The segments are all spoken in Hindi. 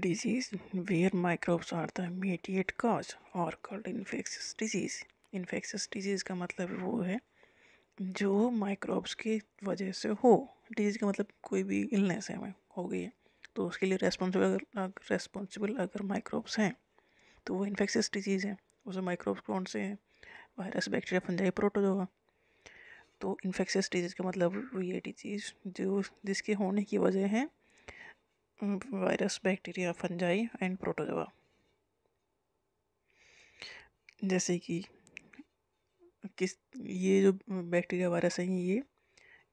disease where microbes are the immediate cause or called infectious disease infectious disease का मतलब वो है जो microbes की वजह से हो disease का मतलब कोई भी illness है हो गई है तो उसके लिए responsible अगर responsible अगर microbes हैं तो वो infectious disease है उसे microbes कौन से हैं वायरस बैक्टीरिया फंजाई प्रोटोजोआ तो इन्फेक्शियस डिजीज़ का मतलब ये डिजीज़ जो जिसके होने की वजह है virus bacteria fungi and protozoa जैसे कि किस ये जो बैक्टीरिया वायरस हैं ये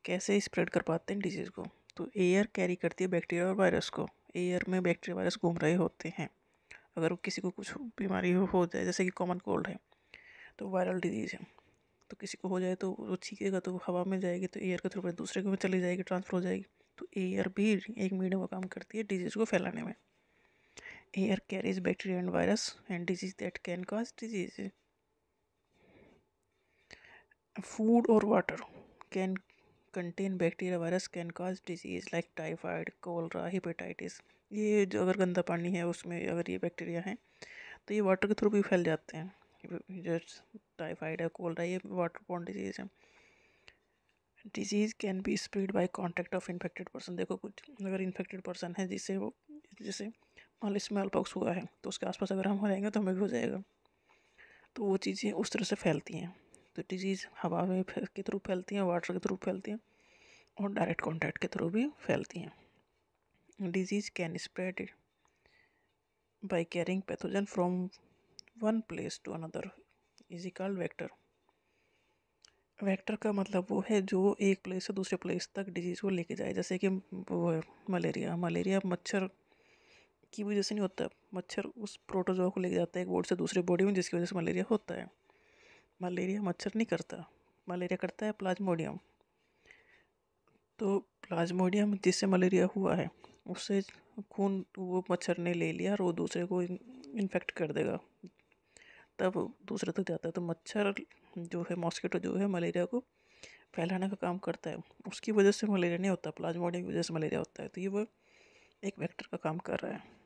कैसे स्प्रेड कर पाते हैं डिजीज़ को तो एयर कैरी करती है बैक्टीरिया और वायरस को एयर में बैक्टीरिया वायरस घूम रहे होते हैं अगर किसी को कुछ बीमारी हो जाए जैसे कि कॉमन कोल्ड है तो वायरल डिजीज़ है तो किसी को हो जाए तो वो छीकेगा तो हवा में जाएगी तो एयर के थ्रू दूसरे को में चली जाएगी ट्रांसफर हो जाएगी तो एयर भी एक मीडियम का काम करती है डिजीज़ को फैलाने में air carries bacteria and virus and disease that can cause disease food और water can contain bacteria virus can cause disease like typhoid cholera hepatitis ये जो अगर गंदा पानी है उसमें अगर ये बैक्टीरिया हैं तो ये वाटर के थ्रू भी फैल जाते हैं जो टाइफाइड है कोलरा ये वाटर बॉन्ड डिजीज़ है disease can be spread by contact of infected person देखो कुछ अगर इन्फेक्टेड पर्सन है जिससे वो जैसे मान लो स्मॉल पॉक्स हुआ है तो उसके आसपास अगर हम हो जाएंगे तो हमें भी हो जाएगा तो वो चीज़ें उस तरह से फैलती हैं तो डिजीज़ हवा में के थ्रू फैलती हैं वाटर के थ्रू फैलती हैं और डायरेक्ट कॉन्टैक्ट के थ्रू भी फैलती हैं disease can spread by carrying pathogen from one place to another इजिकल वैक्टर वेक्टर का मतलब वो है जो एक प्लेस से दूसरे प्लेस तक डिजीज़ को लेके जाए जैसे कि वो है मलेरिया मलेरिया मच्छर की वजह से नहीं होता मच्छर उस प्रोटोजोआ को लेके जाता है एक बॉडी से दूसरे बॉडी में जिसकी वजह से मलेरिया होता है मलेरिया मच्छर नहीं करता मलेरिया करता है प्लाज्मोडियम तो प्लाज्मोडियम जिससे मलेरिया हुआ है उससे खून वो मच्छर ने ले लिया और वो दूसरे को इन्फेक्ट कर देगा तब दूसरे तक जाता है तो मच्छर जो है मॉस्किटो जो है मलेरिया को फैलाने का काम करता है उसकी वजह से मलेरिया नहीं होता प्लाज्मोडिया की वजह से मलेरिया होता है तो ये वो एक वेक्टर का काम कर रहा है